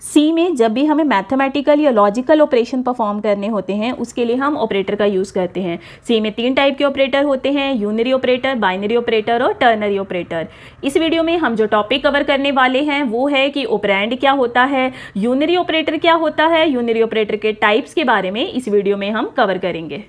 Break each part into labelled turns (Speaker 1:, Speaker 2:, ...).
Speaker 1: सी में जब भी हमें मैथमेटिकल या लॉजिकल ऑपरेशन परफॉर्म करने होते हैं उसके लिए हम ऑपरेटर का यूज़ करते हैं सी में तीन टाइप के ऑपरेटर होते हैं यूनरी ऑपरेटर बाइनरी ऑपरेटर और टर्नरी ऑपरेटर इस वीडियो में हम जो टॉपिक कवर करने वाले हैं वो है कि ऑपरेंड क्या होता है यूनरी ऑपरेटर क्या होता है यूनरी ऑपरेटर के टाइप्स के बारे में इस वीडियो में हम कवर करेंगे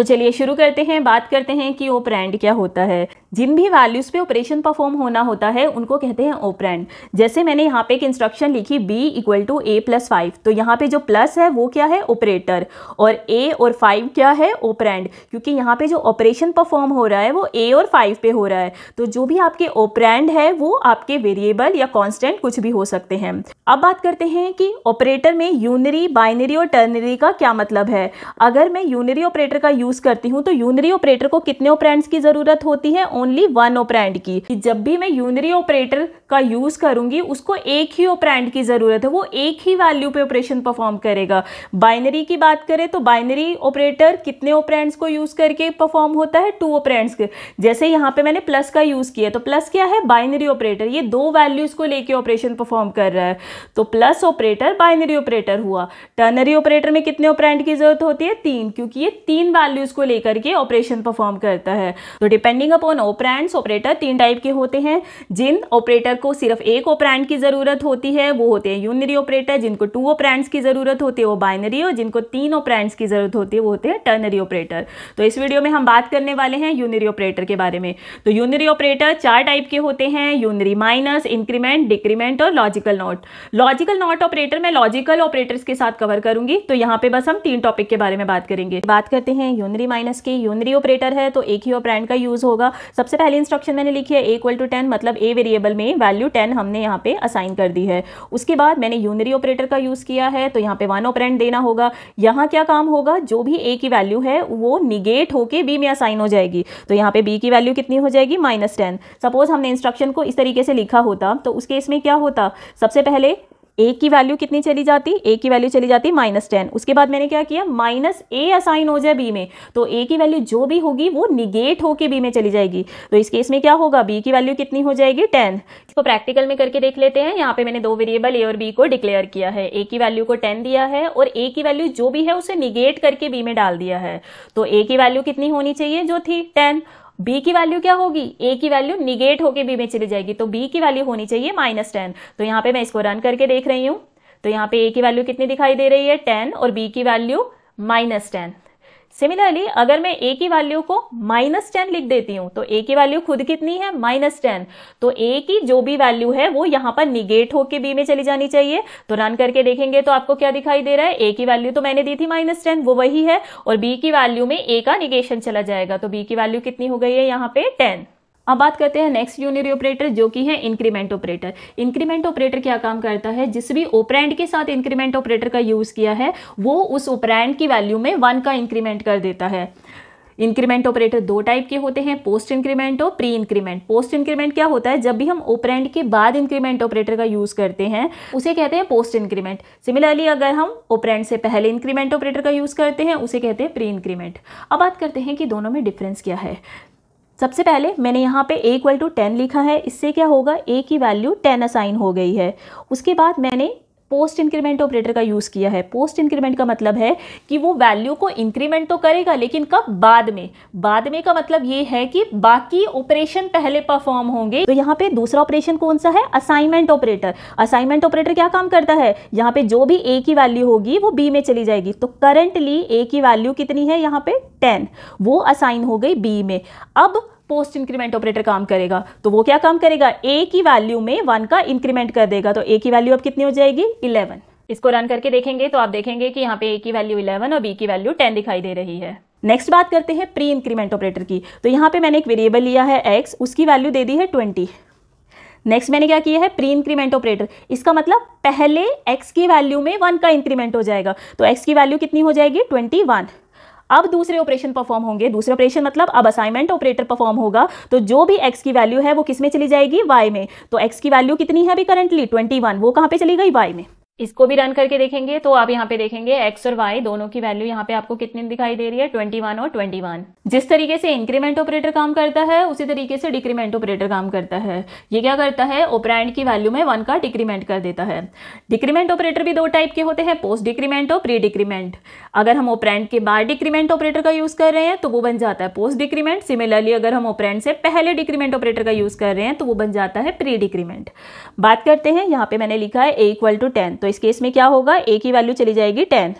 Speaker 1: तो चलिए शुरू करते हैं बात करते हैं कि ओपरैंड क्या होता है जिन भी वैल्यूज़ पे ऑपरेशन परफॉर्म होना होता है उनको कहते हैं ओपरैंड जैसे मैंने यहाँ पे एक इंस्ट्रक्शन लिखी b equal to A plus five तो यहाँ पे जो प्लस है वो क्या है ऑपरेटर और a और फाइव क्या है ओपरैंड क्योंकि यहाँ पे जो ऑपरेशन परफॉर्म हो रहा है वो a और फाइव पे हो रहा है तो जो भी आपके ओपरैंड है वो आपके वेरिएबल या कॉन्स्टेंट कुछ भी हो सकते हैं अब बात करते हैं कि ऑपरेटर में यूनरी बाइनरी और टर्नरी का क्या मतलब है अगर मैं यूनरी ऑपरेटर का यूज यूज़ करती हूँ तो यूनरी ऑपरेटर को कितने ऑपरेंट्स की ज़रूरत होती है ओनली वन ऑपरेंट की जब भी मैं यूनरी ऑपरेटर का यूज़ करूँगी उसको एक ही ऑपरेंट की ज़रूरत है वो एक ही वैल्यू पे ऑपरेशन परफॉर्म करेगा बाइनरी की बात करें तो बाइनरी ऑपरेटर कितने ऑपरेंट्स को यूज़ करके परफॉर्म होता है टू ऑपरेंट्स के जैसे यहाँ पे मैंने प्लस का यूज़ किया तो प्लस क्या है बाइनरी ऑपरेटर ये दो वैल्यूज़ को लेकर ऑपरेशन परफॉर्म कर रहा है तो प्लस ऑपरेटर बाइनरी ऑपरेटर हुआ टर्नरी ऑपरेटर में कितने ऑपरेंट की ज़रूरत होती है तीन क्योंकि ये तीन वैल्यू वैल्यूज को लेकर के ऑपरेशन परफॉर्म करता है तो डिपेंडिंग अपॉन ऑपरेंट्स ऑपरेटर तीन टाइप के होते हैं जिन ऑपरेटर को सिर्फ एक ऑपरेंट की ज़रूरत होती है वो होते हैं यूनरी ऑपरेटर जिनको टू ऑपरेंट्स की ज़रूरत होती है वो बाइनरी और जिनको तीन ऑपरेंट्स की ज़रूरत होती है वो होते हैं टर्नरी ऑपरेटर तो इस वीडियो में हम बात करने वाले हैं यूनरी ऑपरेटर के बारे में तो यूनरी ऑपरेटर चार टाइप के होते हैं यूनरी माइनस इंक्रीमेंट डिक्रीमेंट और logical not logical not operator मैं लॉजिकल ऑपरेटर्स के साथ कवर करूंगी तो यहाँ पे बस हम तीन टॉपिक के बारे में बात करेंगे बात करते हैं यूनरी माइनस के यूनरी ऑपरेटर है तो एक ही ऑपरेंड का यूज़ होगा सबसे पहले इंस्ट्रक्शन मैंने लिखी है इक्वल टू टेन मतलब ए वेरिएबल में वैल्यू टेन हमने यहाँ पे असाइन कर दी है उसके बाद मैंने यूनरी ऑपरेटर का यूज़ किया है तो यहाँ पे वन ऑपरेंड देना होगा यहाँ क्या काम होगा जो भी ए की वैल्यू है वो निगेट होके बी में असाइन हो जाएगी तो यहाँ पे बी की वैल्यू कितनी हो जाएगी माइनस सपोज हमने इंस्ट्रक्शन को इस तरीके से लिखा होता तो उस केस में क्या होता सबसे पहले ए की वैल्यू कितनी चली जाती ए की वैल्यू चली जाती माइनस टेन उसके बाद मैंने क्या किया माइनस ए असाइन हो जाए बी में तो ए की वैल्यू जो भी होगी वो निगेट होकर बी में चली जाएगी तो इस केस में क्या होगा बी की वैल्यू कितनी हो जाएगी टेन इसको प्रैक्टिकल में करके देख लेते हैं यहाँ पे मैंने दो वेरिएबल ए और बी को डिक्लेयर किया है ए की वैल्यू को टेन दिया है और ए की वैल्यू जो भी है उसे निगेट करके बी में डाल दिया है तो ए की वैल्यू कितनी होनी चाहिए जो थी टेन बी की वैल्यू क्या होगी ए की वैल्यू निगेट होकर बी में चली जाएगी तो बी की वैल्यू होनी चाहिए माइनस टेन तो यहाँ पे मैं इसको रन करके देख रही हूँ तो यहाँ पे ए की वैल्यू कितनी दिखाई दे रही है टेन और बी की वैल्यू माइनस टेन सिमिलरली अगर मैं ए की वैल्यू को माइनस टेन लिख देती हूं तो ए की वैल्यू खुद कितनी है माइनस टेन तो ए की जो भी वैल्यू है वो यहाँ पर निगेट होके बी में चली जानी चाहिए तो रन करके देखेंगे तो आपको क्या दिखाई दे रहा है ए की वैल्यू तो मैंने दी थी माइनस टेन वो वही है और बी की वैल्यू में ए का निगेशन चला जाएगा तो बी की वैल्यू कितनी हो गई है यहाँ पे टेन अब बात करते हैं नेक्स्ट यूनरी ऑपरेटर जो कि है इंक्रीमेंट ऑपरेटर इंक्रीमेंट ऑपरेटर क्या काम करता है जिस भी ओपरेंड के साथ इंक्रीमेंट ऑपरेटर का यूज़ किया है वो उस ओपरैंड की वैल्यू में वन का इंक्रीमेंट कर देता है इंक्रीमेंट ऑपरेटर दो टाइप के होते हैं पोस्ट इंक्रीमेंट और प्री इंक्रीमेंट पोस्ट इंक्रीमेंट क्या होता है जब भी हम ओपरेंड के बाद इंक्रीमेंट ऑपरेटर का यूज़ करते हैं उसे कहते हैं पोस्ट इंक्रीमेंट सिमिलरली अगर हम ओपरेंड से पहले इंक्रीमेंट ऑपरेटर का यूज़ करते हैं उसे कहते हैं प्री इंक्रीमेंट अब बात करते हैं कि दोनों में डिफरेंस क्या है सबसे पहले मैंने यहाँ पे a इक्वल टू टेन लिखा है इससे क्या होगा a की वैल्यू टेन असाइन हो गई है उसके बाद मैंने पोस्ट इंक्रीमेंट ऑपरेटर का यूज़ किया है पोस्ट इंक्रीमेंट का मतलब है कि वो वैल्यू को इंक्रीमेंट तो करेगा लेकिन कब बाद में बाद में का मतलब ये है कि बाकी ऑपरेशन पहले परफॉर्म होंगे तो यहाँ पे दूसरा ऑपरेशन कौन सा है असाइनमेंट ऑपरेटर असाइनमेंट ऑपरेटर क्या काम करता है यहाँ पे जो भी ए की वैल्यू होगी वो बी में चली जाएगी तो करंटली ए की वैल्यू कितनी है यहाँ पे टेन वो असाइन हो गई बी में अब पोस्ट इंक्रीमेंट ऑपरेटर काम करेगा तो वो क्या काम करेगा ए की वैल्यू में वन का इंक्रीमेंट कर देगा तो ए की वैल्यू अब कितनी हो जाएगी इलेवन इसको रन करके देखेंगे तो आप देखेंगे कि यहाँ पे ए की वैल्यू इलेवन और बी की वैल्यू टेन दिखाई दे रही है नेक्स्ट बात करते हैं प्री इंक्रीमेंट ऑपरेटर की तो यहाँ पे मैंने एक वेरिएबल लिया है एक्स उसकी वैल्यू दे दी है ट्वेंटी नेक्स्ट मैंने क्या किया है प्री इंक्रीमेंट ऑपरेटर इसका मतलब पहले एक्स की वैल्यू में वन का इंक्रीमेंट हो जाएगा तो एक्स की वैल्यू कितनी हो जाएगी ट्वेंटी वन अब दूसरे ऑपरेशन परफॉर्म होंगे दूसरे ऑपरेशन मतलब अब असाइनमेंट ऑपरेटर परफॉर्म होगा तो जो भी एक्स की वैल्यू है वो किस में चली जाएगी वाई में तो एक्स की वैल्यू कितनी है अभी करंटली ट्वेंटी वो कहाँ पर चली गई वाई में इसको भी रन करके देखेंगे तो आप यहाँ पे देखेंगे एक्स और वाई दोनों की वैल्यू यहाँ पे आपको कितनी दिखाई दे रही है 21 और 21 जिस तरीके से इंक्रीमेंट ऑपरेटर काम करता है उसी तरीके से डिक्रीमेंट ऑपरेटर काम करता है ये क्या करता है ओपरैंड की वैल्यू में वन का डिक्रीमेंट कर देता है डिक्रीमेंट ऑपरेटर भी दो टाइप के होते हैं पोस्ट डिक्रीमेंट और प्री डिक्रीमेंट अगर हम ओपरैंड के बाद डिक्रीमेंट ऑपरेटर का यूज़ कर रहे हैं तो वो बन जाता है पोस्ट डिक्रीमेंट सिमिलरली अगर हम ओपरैंड से पहले डिक्रीमेंट ऑपरेटर का यूज़ कर रहे हैं तो वो बन जाता है प्री डिक्रीमेंट बात करते हैं यहाँ पे मैंने लिखा है ए इक्वल टू टेन तो इस केस में क्या होगा ए की वैल्यू चली जाएगी टेन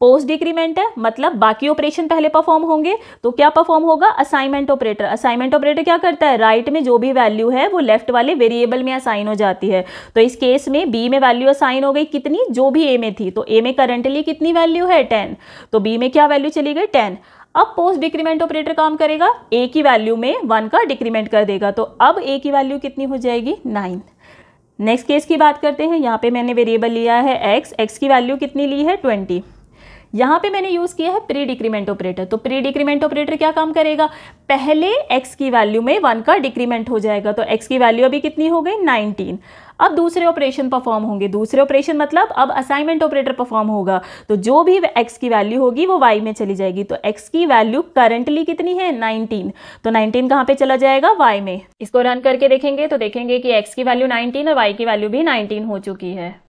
Speaker 1: पोस्ट डिक्रीमेंट है मतलब बाकी ऑपरेशन पहले परफॉर्म होंगे तो क्या परफॉर्म होगा असाइनमेंट ऑपरेटर असाइनमेंट ऑपरेटर क्या करता है राइट right में जो भी वैल्यू है वो लेफ्ट वाले वेरिएबल में असाइन हो जाती है तो इस केस में बी में वैल्यू असाइन हो गई कितनी जो भी ए में थी तो ए में करंटली कितनी वैल्यू है टेन तो बी में क्या वैल्यू चली गई टेन अब पोस्ट डिक्रीमेंट ऑपरेटर काम करेगा ए की वैल्यू में वन का डिक्रीमेंट कर देगा तो अब ए की वैल्यू कितनी हो जाएगी नाइन नेक्स्ट केस की बात करते हैं यहाँ पे मैंने वेरिएबल लिया है एक्स एक्स की वैल्यू कितनी ली है ट्वेंटी यहाँ पे मैंने यूज़ किया है प्री डिक्रीमेंट ऑपरेटर तो प्री डिक्रीमेंट ऑपरेटर क्या काम करेगा पहले एक्स की वैल्यू में वन का डिक्रीमेंट हो जाएगा तो एक्स की वैल्यू अभी कितनी हो गई नाइनटीन अब दूसरे ऑपरेशन परफॉर्म होंगे दूसरे ऑपरेशन मतलब अब असाइनमेंट ऑपरेटर परफॉर्म होगा तो जो भी एक्स की वैल्यू होगी वो वाई में चली जाएगी तो एक्स की वैल्यू करंटली कितनी है 19 तो 19 कहाँ पे चला जाएगा वाई में इसको रन करके देखेंगे तो देखेंगे कि एक्स की वैल्यू 19 और वाई की वैल्यू भी 19 हो चुकी है